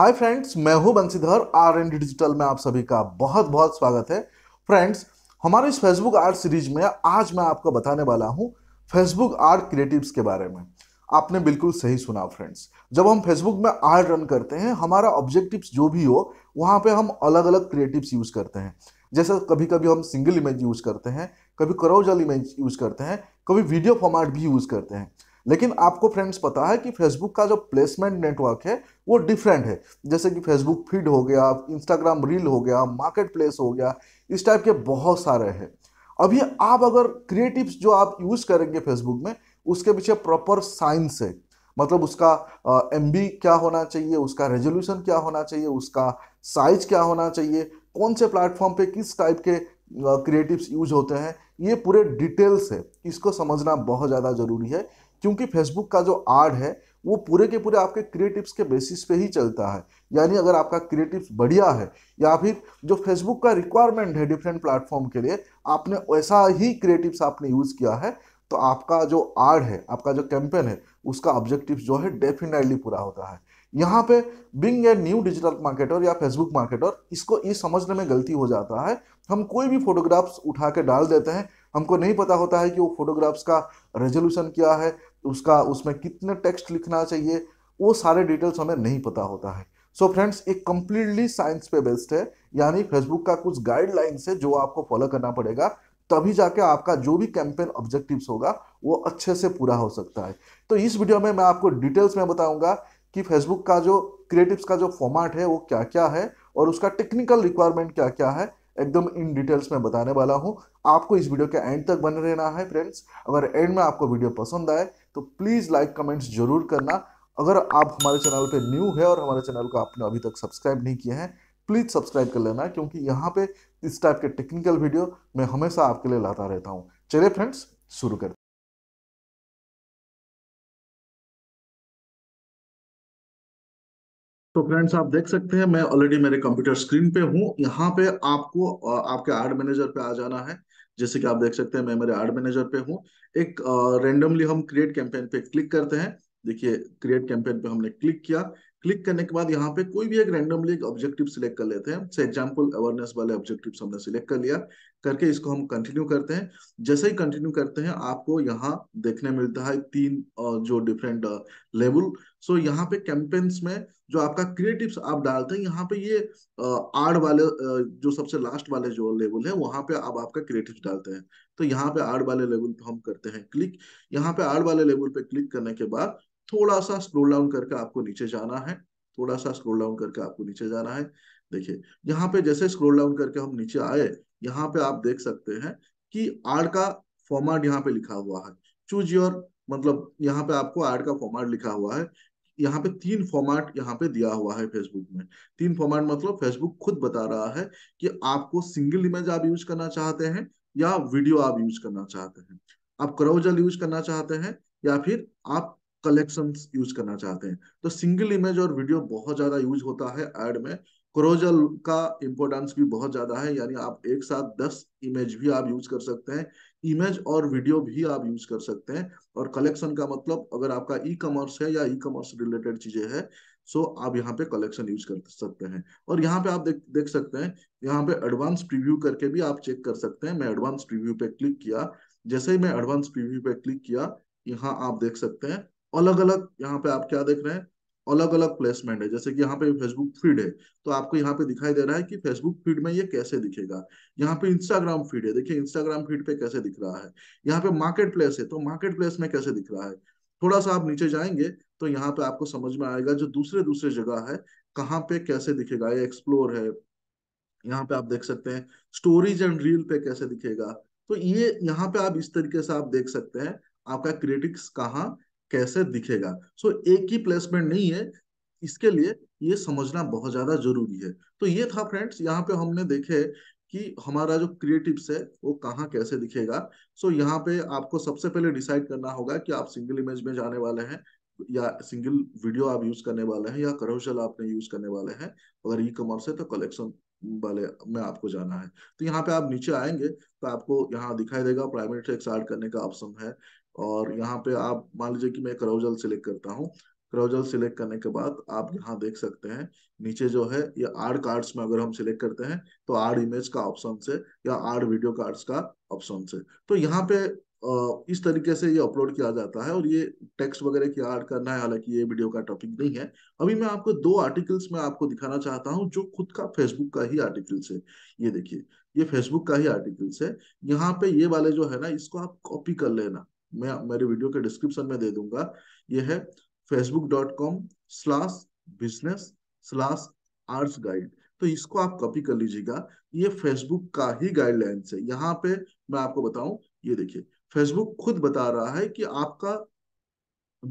hi friends मैं हूं Bansidhar are N digital में आप सभी का बहुत बहुत स्वागत है फ्रेंड्स हमारे इस फेसबुक आर्ट सीरीज में आज मैं आपको बताने वाला हूं फेसबुक आर्ट क्रिएटिव्स के बारे में आपने बिल्कुल सही सुना फ्रेंड्स जब हम फेसबुक में आर्ट रन करते हैं हमारा ऑब्जेक्टिव्स जो भी हो वहाँ पर हम अलग अलग क्रिएटिव्स यूज करते हैं जैसे कभी कभी हम सिंगल इमेज यूज करते हैं कभी करोजल इमेज यूज करते हैं कभी वीडियो फॉर्मेट भी यूज करते हैं लेकिन आपको फ्रेंड्स पता है कि फेसबुक का जो प्लेसमेंट नेटवर्क है वो डिफरेंट है जैसे कि फेसबुक फीड हो गया इंस्टाग्राम रील हो गया मार्केट प्लेस हो गया इस टाइप के बहुत सारे हैं अभी आप अगर क्रिएटिव्स जो आप यूज़ करेंगे फेसबुक में उसके पीछे प्रॉपर साइंस है मतलब उसका एम uh, क्या होना चाहिए उसका रेजोल्यूशन क्या होना चाहिए उसका साइज क्या होना चाहिए कौन से प्लेटफॉर्म पे किस टाइप के क्रिएटिव्स uh, यूज होते हैं ये पूरे डिटेल्स है इसको समझना बहुत ज़्यादा ज़रूरी है क्योंकि फेसबुक का जो आर्ड है वो पूरे के पूरे आपके क्रिएटिव्स के बेसिस पे ही चलता है यानी अगर आपका क्रिएटिव्स बढ़िया है या फिर जो फेसबुक का रिक्वायरमेंट है डिफरेंट प्लेटफॉर्म के लिए आपने वैसा ही क्रिएटिव्स आपने यूज़ किया है तो आपका जो आर्ड है आपका जो कैंपेन है उसका ऑब्जेक्टिव जो है डेफिनेटली पूरा होता है यहाँ पे being a new digital marketer या फेसबुक मार्केटर इसको ये समझने में गलती हो जाता है हम कोई भी फोटोग्राफ्स उठा के डाल देते हैं हमको नहीं पता होता है कि वो फोटोग्राफ्स का रेजोल्यूशन क्या है उसका उसमें कितने टेक्स्ट लिखना चाहिए वो सारे डिटेल्स हमें नहीं पता होता है सो so फ्रेंड्स एक कम्प्लीटली साइंस पे बेस्ड है यानी फेसबुक का कुछ गाइडलाइंस है जो आपको फॉलो करना पड़ेगा तभी जाके आपका जो भी कैंपेन ऑब्जेक्टिव्स होगा वो अच्छे से पूरा हो सकता है तो इस वीडियो में मैं आपको डिटेल्स में बताऊंगा कि फेसबुक का जो क्रिएटिव्स का जो फॉर्मेट है वो क्या क्या है और उसका टेक्निकल रिक्वायरमेंट क्या क्या है एकदम इन डिटेल्स में बताने वाला हूँ आपको इस वीडियो के एंड तक बने रहना है फ्रेंड्स अगर एंड में आपको वीडियो पसंद आए तो प्लीज़ लाइक कमेंट्स जरूर करना अगर आप हमारे चैनल पे न्यू है और हमारे चैनल को आपने अभी तक सब्सक्राइब नहीं किया है प्लीज़ सब्सक्राइब कर लेना क्योंकि यहाँ पे इस टाइप के टेक्निकल वीडियो मैं हमेशा आपके लिए लाता रहता हूँ चलिए फ्रेंड्स शुरू करते तो फ्रेंड्स आप देख सकते हैं मैं ऑलरेडी मेरे कंप्यूटर स्क्रीन पे हूँ यहाँ पे आपको आपके एड मैनेजर पे आ जाना है जैसे कि आप देख सकते हैं मैं मेरे एड मैनेजर पे हूँ एक रेंडमली हम क्रिएट कैंपेन पे क्लिक करते हैं देखिए क्रिएट कैंपेन पे हमने क्लिक किया क्लिक करने के बाद यहाँ पे कोई भी एक रेंडमली एक ऑब्जेक्टिव सिलेक्ट कर लेते हैं एग्जांपल अवेयरनेस वाले ऑब्जेक्टिव हमने सिलेक्ट कर लिया करके इसको हम कंटिन्यू करते हैं जैसे ही कंटिन्यू करते हैं आपको यहाँ देखने मिलता है तीन जो डिफरेंट लेवल सो यहाँ पे कैंपेन्स में जो आपका क्रिएटिव्स आप डालते हैं यहाँ पे ये आड़ वाले जो सबसे लास्ट वाले जो लेवल है वहां पे आप आपका क्रिएटिव डालते हैं तो यहाँ पे आड़ वाले लेवल पे हम करते हैं क्लिक यहाँ पे आड़ वाले लेवल पे क्लिक करने के बाद थोड़ा सा स्क्रोल डाउन करके आपको नीचे जाना है थोड़ा सा स्क्रोल डाउन करके आपको नीचे जाना है देखिए यहाँ पे जैसे स्क्रोल डाउन करके हम नीचे आए यहाँ पे आप देख सकते हैं कि आर का फॉर्मेट यहाँ पे लिखा हुआ है चूज योर मतलब यहाँ पे आपको आर का फॉर्मेट लिखा हुआ है यहाँ पे तीन फॉर्मेट यहाँ पे दिया हुआ है फेसबुक में तीन फॉर्मेट मतलब फेसबुक खुद बता रहा है कि आपको सिंगल इमेज आप यूज करना चाहते हैं या वीडियो आप यूज करना चाहते हैं आप क्रोजल यूज करना चाहते हैं या फिर आप कलेक्शन यूज करना चाहते हैं तो सिंगल इमेज और वीडियो बहुत ज्यादा यूज होता है एड में क्रोजल का इम्पोर्टेंस भी बहुत ज्यादा है यानी आप एक साथ दस इमेज भी आप यूज कर सकते हैं इमेज और वीडियो भी आप यूज कर सकते हैं और कलेक्शन का मतलब अगर आपका ई कॉमर्स है या ई कॉमर्स रिलेटेड चीजें है सो so, आप यहाँ पे कलेक्शन यूज कर सकते हैं और यहाँ पे आप देख देख सकते हैं यहाँ पे एडवांस प्रीव्यू करके भी आप चेक कर सकते हैं मैं एडवांस प्रीव्यू पे क्लिक किया जैसे ही मैं एडवांस प्रीव्यू पे क्लिक किया यहाँ आप देख सकते हैं अलग अलग यहाँ पे आप क्या देख रहे हैं अलग अलग प्लेसमेंट है जैसे कि यहाँ पे फेसबुक फीड है तो आपको यहाँ पे दिखाई दे रहा है कि फेसबुक फीड में ये कैसे दिखेगा यहाँ पे इंस्टाग्राम फीड है देखिए इंस्टाग्राम फीड पे कैसे दिख रहा है यहाँ पे मार्केट प्लेस है तो मार्केट प्लेस में कैसे दिख रहा है थोड़ा सा आप नीचे जाएंगे तो यहाँ पे आपको समझ में आएगा जो दूसरे दूसरे जगह है कहाँ पे कैसे दिखेगा ये एक्सप्लोर है यहाँ पे आप देख सकते हैं स्टोरीज एंड रील पे कैसे दिखेगा तो ये यहाँ पे आप इस तरीके से आप देख सकते हैं आपका क्रिएटिक्स कहाँ कैसे दिखेगा सो so, एक ही प्लेसमेंट नहीं है इसके लिए ये समझना बहुत ज्यादा जरूरी है तो ये था फ्रेंड्स यहाँ पे हमने देखे कि हमारा जो क्रिएटिव्स है वो कहाँ कैसे दिखेगा सो so, यहाँ पे आपको सबसे पहले डिसाइड करना होगा कि आप सिंगल इमेज में जाने वाले हैं या सिंगल वीडियो आप यूज करने वाले हैं या करोशल आपने यूज करने वाले हैं अगर ई कॉमर्स है तो कलेक्शन वाले में आपको जाना है तो यहाँ पे आप नीचे आएंगे तो आपको यहाँ दिखाई देगा प्राइमरी ट्रैक स्टार्ट करने का ऑप्शन है और यहाँ पे आप मान लीजिए कि मैं क्रोजल सिलेक्ट करता हूँ क्रोजल सिलेक्ट करने के बाद आप यहाँ देख सकते हैं नीचे जो है ये आर कार्ड्स में अगर हम सिलेक्ट करते हैं तो आर इमेज का ऑप्शन से या आर वीडियो कार्ड्स का ऑप्शन से तो यहाँ पे इस तरीके से ये अपलोड किया जाता है और ये टेक्स्ट वगैरह क्या ऐड करना है हालांकि ये वीडियो का टॉपिक नहीं है अभी मैं आपको दो आर्टिकल्स में आपको दिखाना चाहता हूँ जो खुद का फेसबुक का ही आर्टिकल्स है ये देखिए ये फेसबुक का ही आर्टिकल्स है यहाँ पे ये वाले जो है ना इसको आप कॉपी कर लेना मैं मेरे वीडियो के डिस्क्रिप्शन में दे दूंगा ये है Facebook dot com slash business slash ads guide तो इसको आप कॉपी कर लीजिएगा ये फेसबुक का ही गाइडलाइंस है यहाँ पे मैं आपको बताऊं ये देखिए फेसबुक खुद बता रहा है कि आपका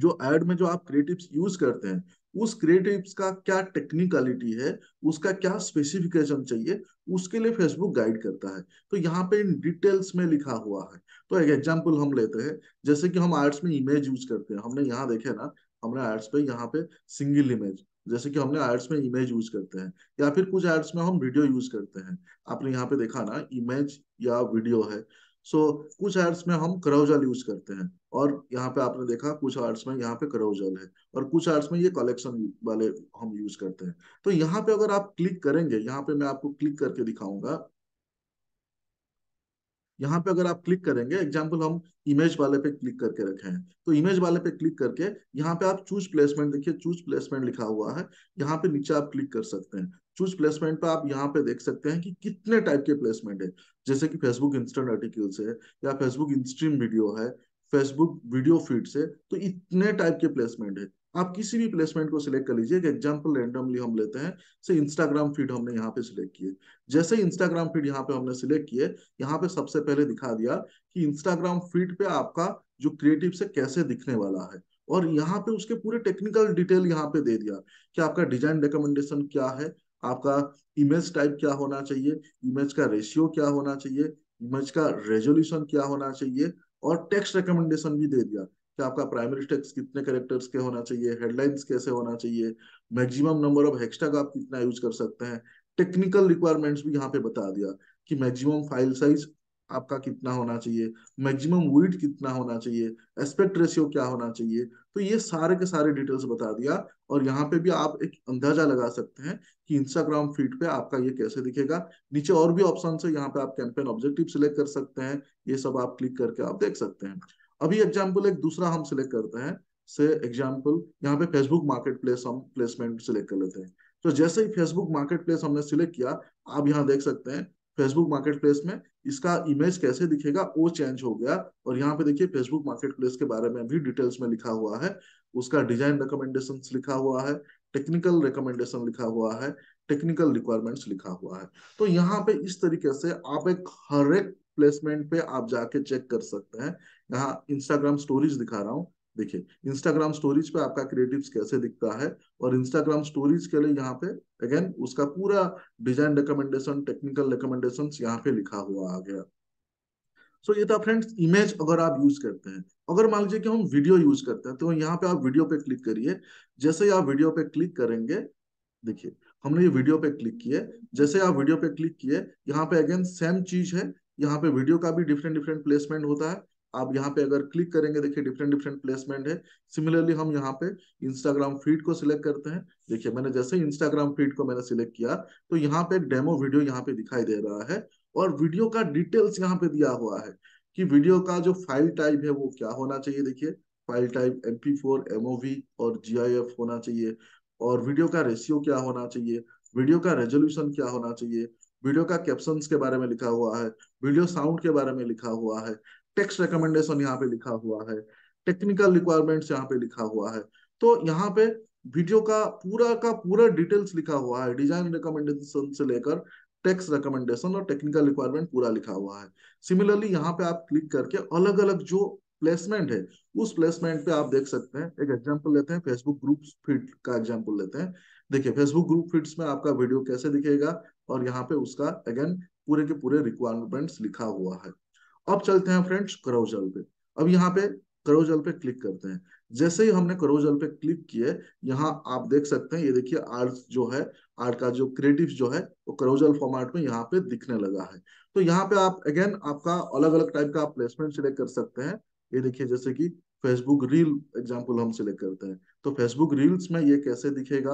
जो एड में जो आप क्रिएटिव्स यूज करते हैं उस क्रिएटिव्स का क्या टेक्निकलिटी है उसका क्या स्पेसिफिकेशन चाहिए उसके लिए फेसबुक गाइड करता है तो यहाँ पे इन डिटेल्स में लिखा हुआ है तो एक एग्जाम्पल हम लेते हैं जैसे कि हम आर्ट्स में इमेज यूज करते हैं हमने यहाँ देखे ना हमने आर्ट्स पे यहाँ पे सिंगल इमेज जैसे कि हमने एड्स में इमेज यूज करते हैं या फिर कुछ एड्स में हम वीडियो यूज करते हैं आपने यहाँ पे देखा ना इमेज या वीडियो है सो so, कुछ आर्ट्स में हम करोजल यूज करते हैं और यहाँ पे आपने देखा कुछ आर्ट्स में यहाँ पे करोजल है और कुछ आर्ट्स में ये कलेक्शन वाले हम यूज करते हैं तो यहाँ पे अगर आप क्लिक करेंगे यहाँ पे मैं आपको क्लिक करके दिखाऊंगा यहाँ पे अगर आप क्लिक करेंगे एग्जाम्पल हम इमेज वाले पे क्लिक करके रखे हैं तो इमेज वाले पे क्लिक करके यहाँ पे आप चूज प्लेसमेंट देखिए चूज प्लेसमेंट लिखा हुआ है यहाँ पे नीचे आप क्लिक कर सकते हैं चूज प्लेसमेंट पे आप यहाँ पे देख सकते हैं कि कितने टाइप के प्लेसमेंट है जैसे कि फेसबुक इंस्टेंट आर्टिकल्स है या फेसबुक इंस्ट्रीम वीडियो है फेसबुक वीडियो फीड से तो इतने टाइप के प्लेसमेंट है आप किसी भी प्लेसमेंट को सिलेक्ट कर लीजिए एक एग्जाम्पल रेंडमली हम लेते हैं से इंस्टाग्राम फीड हमने यहाँ पे सिलेक्ट किए जैसे इंस्टाग्राम फीड यहाँ पे हमने सिलेक्ट किए यहाँ पे सबसे पहले दिखा दिया कि इंस्टाग्राम फीड पे आपका जो क्रिएटिव से कैसे दिखने वाला है और यहाँ पे उसके पूरे टेक्निकल डिटेल यहाँ पे दे दिया कि आपका डिजाइन रिकमेंडेशन क्या है आपका इमेज टाइप क्या होना चाहिए इमेज का रेशियो क्या होना चाहिए इमेज का रेजोल्यूशन क्या होना चाहिए और टेक्स्ट रिकमेंडेशन भी दे दिया कि आपका प्राइमरी टेक्स्ट कितने करेक्टर्स के होना चाहिए हेडलाइंस कैसे होना चाहिए मैक्सिमम नंबर ऑफ हेक्सटैग आप कितना यूज कर सकते हैं टेक्निकल रिक्वायरमेंट्स भी यहाँ पे बता दिया कि मैक्सिमम फाइल साइज आपका कितना होना चाहिए मैक्सिमम वीट कितना होना चाहिए एस्पेक्ट रेशियो क्या होना चाहिए तो ये सारे के सारे डिटेल्स बता दिया और यहाँ पे भी आप एक अंदाजा लगा सकते हैं कि इंस्टाग्राम फीड पे आपका ये कैसे दिखेगा नीचे और भी ऑप्शन है यहाँ पे आप कैंपेन ऑब्जेक्टिव सिलेक्ट कर सकते हैं ये सब आप क्लिक करके आप देख सकते हैं अभी एग्जाम्पल एक दूसरा हम सिलेक्ट करते हैं से एग्जाम्पल यहाँ पे फेसबुक मार्केट प्लेस हम प्लेसमेंट सिलेक्ट कर लेते हैं तो जैसे ही फेसबुक मार्केट प्लेस हमने सिलेक्ट किया आप यहाँ देख सकते हैं फेसबुक मार्केट प्लेस में इसका इमेज कैसे दिखेगा वो चेंज हो गया और यहाँ पे देखिए फेसबुक मार्केट प्लेस के बारे में भी डिटेल्स में लिखा हुआ है उसका डिजाइन रिकमेंडेशन लिखा हुआ है टेक्निकल रिकमेंडेशन लिखा हुआ है टेक्निकल रिक्वायरमेंट्स लिखा हुआ है तो यहाँ पे इस तरीके से आप एक हर एक प्लेसमेंट पे आप जाके चेक कर सकते हैं यहाँ इंस्टाग्राम स्टोरीज दिखा रहा हूँ देखिए इंस्टाग्राम स्टोरीज पे आपका क्रिएटिव्स कैसे दिखता है और इंस्टाग्राम स्टोरीज के लिए यहाँ पे अगेन उसका पूरा डिजाइन रिकमेंडेशन टेक्निकल रिकमेंडेशन यहाँ पे लिखा हुआ आ गया सो so, ये था फ्रेंड्स इमेज अगर आप यूज करते हैं अगर मान लीजिए कि हम वीडियो यूज करते हैं तो यहाँ पे आप वीडियो पे क्लिक करिए जैसे आप वीडियो पे क्लिक करेंगे देखिए हमने ये वीडियो पे क्लिक किए जैसे आप वीडियो पे क्लिक किए यहाँ पे अगेन सेम चीज है यहाँ पे वीडियो का भी डिफरेंट डिफरेंट प्लेसमेंट होता है आप यहाँ पे अगर क्लिक करेंगे देखिए डिफरेंट डिफरेंट प्लेसमेंट है सिमिलरली हम यहाँ पे इंस्टाग्राम फीड को सिलेक्ट करते हैं देखिए मैंने जैसे इंस्टाग्राम फीड को मैंने सिलेक्ट किया तो यहाँ पे डेमो वीडियो यहाँ पे दिखाई दे रहा है और वीडियो का डिटेल्स यहाँ पे दिया हुआ है कि वीडियो का जो फाइल टाइप है वो क्या होना चाहिए देखिए file type M P four MOV और जी आई एफ होना चाहिए और वीडियो का रेशियो क्या होना चाहिए वीडियो का रेजोल्यूशन क्या होना चाहिए वीडियो का कैप्शन के बारे में लिखा हुआ है वीडियो साउंड के बारे में लिखा हुआ है टेक्स्ट रिकमेंडेशन यहाँ पे लिखा हुआ है टेक्निकल रिक्वायरमेंट्स यहाँ पे लिखा हुआ है तो यहाँ पे वीडियो का पूरा का पूरा डिटेल्स लिखा हुआ है डिजाइन रिकमेंडेशन से लेकर टेक्स रिकमेंडेशन और टेक्निकल रिक्वायरमेंट पूरा लिखा हुआ है सिमिलरली यहाँ पे आप क्लिक करके अलग अलग जो प्लेसमेंट है उस प्लेसमेंट पे आप देख सकते हैं एक एग्जाम्पल लेते हैं फेसबुक ग्रुप फीड का एग्जाम्पल लेते हैं देखिए फेसबुक ग्रुप फीड्स में आपका वीडियो कैसे दिखेगा और यहाँ पे उसका अगेन पूरे के पूरे रिक्वायरमेंट्स लिखा हुआ है अब चलते हैं फ्रेंड्स क्रोजल पे अब यहाँ पे क्रोजल पे क्लिक करते हैं जैसे ही हमने क्रोजल पे क्लिक किए यहाँ आप देख सकते हैं ये देखिए आर्ट जो है आर्ट का जो क्रिएटिव जो है वो क्रोजल फॉर्मेट में यहाँ पे दिखने लगा है तो यहाँ पे आप अगेन आपका अलग अलग टाइप का आप प्लेसमेंट सिलेक्ट कर सकते हैं ये देखिए जैसे कि फेसबुक रील एग्जाम्पल हम सिलेक्ट करते हैं तो फेसबुक रील्स में ये कैसे दिखेगा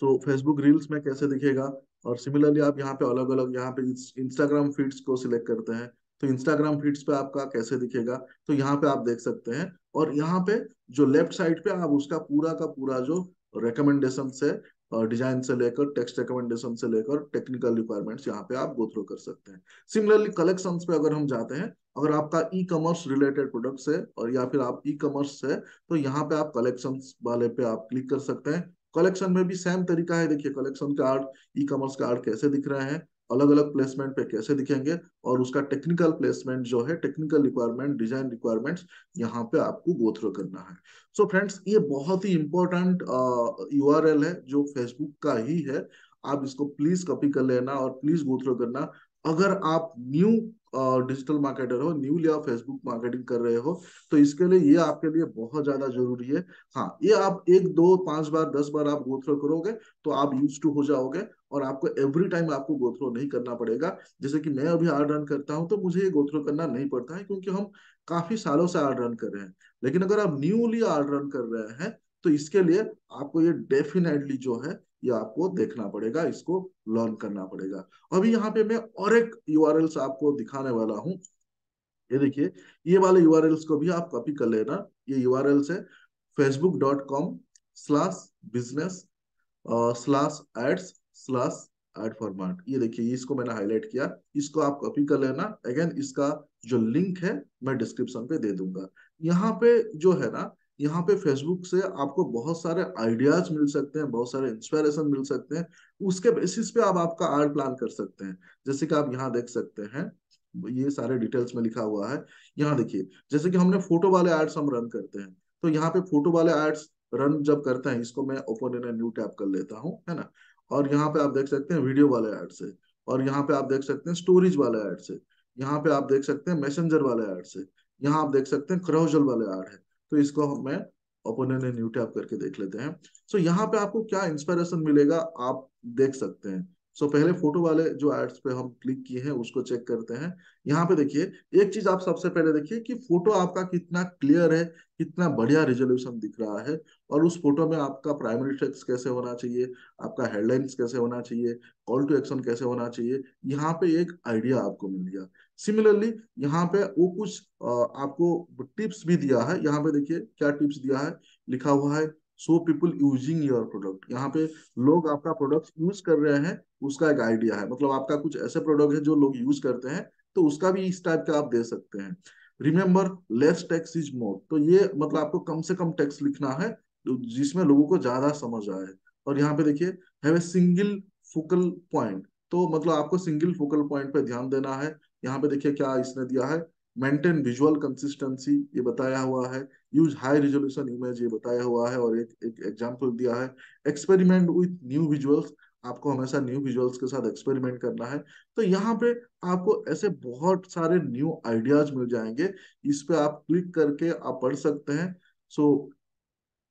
सो फेसबुक रील्स में कैसे दिखेगा और सिमिलरली आप यहाँ पे अलग अलग यहाँ पे इंस्टाग्राम फीड्स को सिलेक्ट करते हैं तो इंस्टाग्राम फीड्स पे आपका कैसे दिखेगा तो यहाँ पे आप देख सकते हैं और यहाँ पे जो लेफ्ट साइड पे आप उसका पूरा का पूरा जो रिकमेंडेशन से डिजाइन से लेकर टेक्स्ट रिकमेंडेशन से लेकर टेक्निकल रिक्वायरमेंट्स यहाँ पे आप गोत्रो कर सकते हैं सिमिलरली कलेक्शन पे अगर हम जाते हैं अगर आपका ई कॉमर्स रिलेटेड प्रोडक्ट्स है और या फिर आप ई कॉमर्स है तो यहाँ पे आप कलेक्शन वाले पे आप क्लिक कर सकते हैं कलेक्शन में भी सेम तरीका है देखिए collection card E commerce card कैसे दिख रहे हैं अलग अलग प्लेसमेंट पे कैसे दिखेंगे और उसका टेक्निकल प्लेसमेंट जो है टेक्निकल रिक्वायरमेंट डिजाइन रिक्वायरमेंट्स यहाँ पे आपको गो थ्रो करना है सो so फ्रेंड्स ये बहुत ही इंपॉर्टेंट यू एल है जो फेसबुक का ही है आप इसको प्लीज कॉपी कर लेना और प्लीज गो थ्रो करना अगर आप न्यू डिजिटल मार्केटर हो न्यूली आप फेसबुक मार्केटिंग कर रहे हो तो इसके लिए ये आपके लिए बहुत ज्यादा जरूरी है हाँ ये आप एक दो पांच बार दस बार आप गोथ्रो करोगे तो आप यूज टू हो जाओगे और आपको एवरी टाइम आपको गोथ्रो नहीं करना पड़ेगा जैसे कि मैं अभी आर रन करता हूँ तो मुझे ये गोथ्रो करना नहीं पड़ता है क्योंकि हम काफी सालों से आर रन कर रहे हैं लेकिन अगर आप न्यूली आर रन कर रहे हैं तो इसके लिए आपको ये डेफिनेटली जो है ये आपको देखना पड़ेगा इसको लर्न करना पड़ेगा अभी यहाँ पे मैं और एक यू आपको दिखाने वाला हूँ ये देखिए ये वाले यू को भी आप कॉपी कर लेना ये यू है Facebook dot com slash business slash ads slash ad format ये देखिए इसको मैंने हाईलाइट किया इसको आप कॉपी कर लेना अगेन इसका जो लिंक है मैं डिस्क्रिप्शन पे दे दूंगा यहाँ पे जो है ना यहाँ पे फेसबुक से आपको बहुत सारे आइडियाज मिल सकते हैं बहुत सारे इंस्पायरेशन मिल सकते हैं उसके बेसिस पे आप आपका आर्ट प्लान कर सकते हैं जैसे कि आप यहाँ देख सकते हैं ये सारे डिटेल्स में लिखा हुआ है यहाँ देखिए जैसे कि हमने फोटो वाले एड्स हम रन करते हैं तो यहाँ पे फोटो वाले एड्स रन जब करते हैं इसको मैं ओपन इन न्यू टैप कर लेता हूँ है ना और यहाँ पे आप देख सकते हैं वीडियो वाले एड्स है और यहाँ पे आप देख सकते हैं स्टोरेज वाले एड्स है यहाँ पे आप देख सकते हैं मैसेंजर वाले एड से यहाँ आप देख सकते हैं क्रोजल वाले एड है तो इसको मैं ओपन एन न्यू टैप करके देख लेते हैं सो so, यहाँ पे आपको क्या इंस्पायरेशन मिलेगा आप देख सकते हैं सो so, पहले फोटो वाले जो एड्स पे हम क्लिक किए हैं उसको चेक करते हैं यहाँ पे देखिए एक चीज आप सबसे पहले देखिए कि फोटो आपका कितना क्लियर है कितना बढ़िया रेजोल्यूशन दिख रहा है और उस फोटो में आपका प्राइमरी टेक्स कैसे होना चाहिए आपका हेडलाइंस कैसे होना चाहिए कॉल टू एक्शन कैसे होना चाहिए यहाँ पे एक आइडिया आपको मिल गया सिमिलरली यहाँ पे वो कुछ आपको टिप्स भी दिया है यहाँ पे देखिए क्या टिप्स दिया है लिखा हुआ है so people using your product यहाँ पे लोग आपका प्रोडक्ट यूज कर रहे हैं उसका एक आइडिया है मतलब आपका कुछ ऐसे प्रोडक्ट है जो लोग यूज करते हैं तो उसका भी इस टाइप का आप दे सकते हैं remember less text is more तो ये मतलब आपको कम से कम टैक्स लिखना है जिसमें लोगों को ज्यादा समझ आए और यहाँ पे देखिए have a single focal point तो मतलब आपको सिंगल फोकल पॉइंट पे ध्यान देना है यहाँ पे देखिए क्या इसने दिया है मेंटेन विजुअल कंसिस्टेंसी ये बताया हुआ है यूज हाई रिजोल्यूशन इमेज ये बताया हुआ है और एक एक एग्जांपल दिया है एक्सपेरिमेंट विथ न्यू विजुअल्स आपको हमेशा न्यू विजुअल्स के साथ एक्सपेरिमेंट करना है तो यहाँ पे आपको ऐसे बहुत सारे न्यू आइडियाज मिल जाएंगे इस पे आप क्लिक करके आप पढ़ सकते हैं सो so,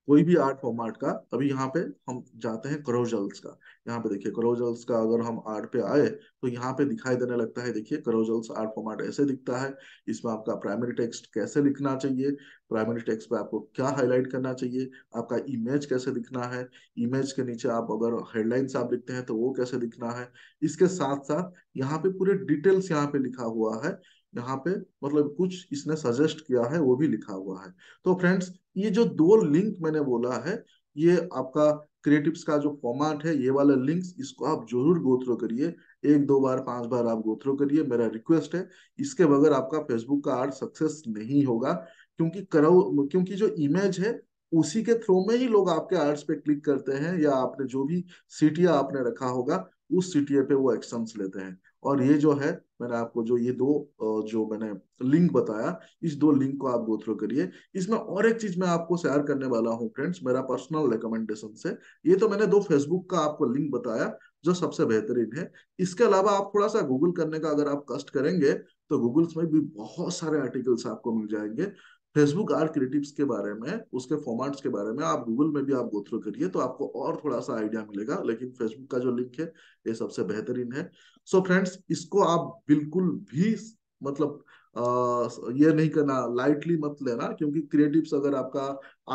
कोई भी आर्ट फॉर्मेट का अभी यहाँ पे हम जाते हैं करोजल्स का यहाँ पे देखिए करोजल्स का अगर हम आर्ट पे आए तो यहाँ पे दिखाई देने लगता है देखिए करोजल्स आर्ट फॉर्मेट ऐसे दिखता है इसमें आपका प्राइमरी टेक्स्ट कैसे लिखना चाहिए प्राइमरी टेक्स्ट पे आपको क्या हाईलाइट करना चाहिए आपका इमेज कैसे दिखना है इमेज के नीचे आप अगर हेडलाइंस आप लिखते हैं तो वो कैसे दिखना है इसके साथ साथ यहाँ पे पूरे डिटेल्स यहाँ पे लिखा हुआ है यहाँ पे मतलब कुछ इसने सजेस्ट किया है वो भी लिखा हुआ है तो फ्रेंड्स ये जो दो लिंक मैंने बोला है ये आपका क्रिएटिव्स का जो फॉर्मेट है ये वाला लिंक्स इसको आप जरूर गोथ्रो करिए एक दो बार पांच बार आप गोथ्रो करिए मेरा रिक्वेस्ट है इसके बगैर आपका फेसबुक का आर्ट सक्सेस नहीं होगा क्योंकि करो क्योंकि जो इमेज है उसी के थ्रू में ही लोग आपके आर्ट्स पे क्लिक करते हैं या आपने जो भी सीटिया आपने रखा होगा उस सीटिया पे वो एक्शन लेते हैं और ये जो है मैंने आपको जो ये दो जो मैंने लिंक बताया इस दो लिंक को आप गो थ्रो करिए इसमें और एक चीज मैं आपको शेयर करने वाला हूँ फ्रेंड्स मेरा पर्सनल रिकमेंडेशन से ये तो मैंने दो फेसबुक का आपको लिंक बताया जो सबसे बेहतरीन है इसके अलावा आप थोड़ा सा गूगल करने का अगर आप कष्ट करेंगे तो गूगल्स में भी बहुत सारे आर्टिकल्स आपको मिल जाएंगे फेसबुक आर क्रिएटिव्स के बारे में उसके फॉर्मेट्स के बारे में आप गूगल में भी आप गोत्र करिए तो आपको और थोड़ा सा आइडिया मिलेगा लेकिन फेसबुक का जो लिंक है ये सबसे बेहतरीन है सो so फ्रेंड्स इसको आप बिल्कुल भी मतलब आ, ये नहीं करना लाइटली मत लेना क्योंकि क्रिएटिव्स अगर आपका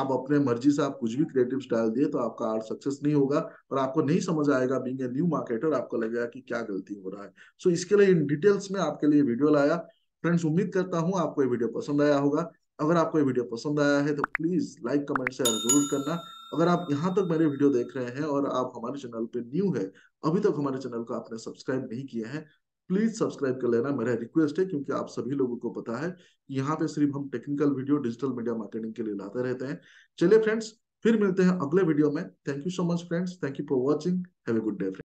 आप अपने मर्जी से आप कुछ भी क्रिएटिव्स डाल दिए तो आपका आर्ट सक्सेस नहीं होगा और आपको नहीं समझ आएगा बींग ए न्यू मार्केटर आपको लगेगा कि क्या गलती हो रहा है सो so इसके लिए इन डिटेल्स में आपके लिए वीडियो लाया फ्रेंड्स उम्मीद करता हूँ आपको ये वीडियो पसंद आया होगा अगर आपको ये वीडियो पसंद आया है तो प्लीज लाइक कमेंट शेयर जरूर करना अगर आप यहाँ तक मेरे वीडियो देख रहे हैं और आप हमारे चैनल पे न्यू है अभी तक हमारे चैनल को आपने सब्सक्राइब नहीं किया है प्लीज सब्सक्राइब कर लेना मेरा रिक्वेस्ट है क्योंकि आप सभी लोगों को पता है कि यहाँ पे सिर्फ हम technical video digital media marketing के लिए लाते रहते हैं चलिए फ्रेंड्स फिर मिलते हैं अगले वीडियो में thank you so much friends thank you for watching have a good day